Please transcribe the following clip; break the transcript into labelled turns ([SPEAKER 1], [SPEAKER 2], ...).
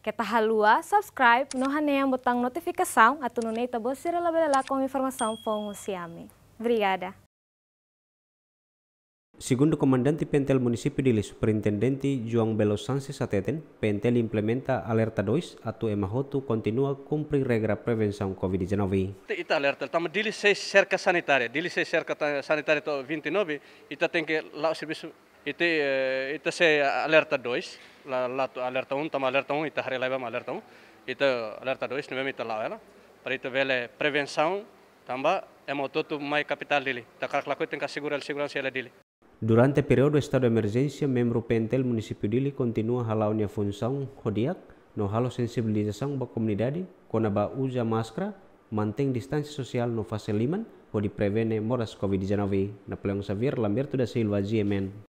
[SPEAKER 1] Kita halua, subscribe, no haneam botão bos atununeita bolsira labelela com informasi fongo siame. brigada
[SPEAKER 2] Segundo comandante Pentel Município de Ilha, Superintendente Belo Sanches Sateten, Pentel implementa alerta dois atau Emahotu continua cumprir regra prevenção Covid-19.
[SPEAKER 3] Ita alerta, tamu dili se cerca sanitaria, dili 6 cerca to 29, ita tem que lá o ita, se alerta dois alerta un alerta ita alerta ita alerta dois ita vele tamba mai capital dili laku dili
[SPEAKER 2] Durante período estado de emergência, membro pentel municipio dili continua nia funsaun hodiak no halo sensibilizasaun ba komunidadi kona ba uja maskra mantém distansi sosial no fase liman, hodi prevene moras COVID-19. Napoleão lambir Lamberto da Silva, GMN.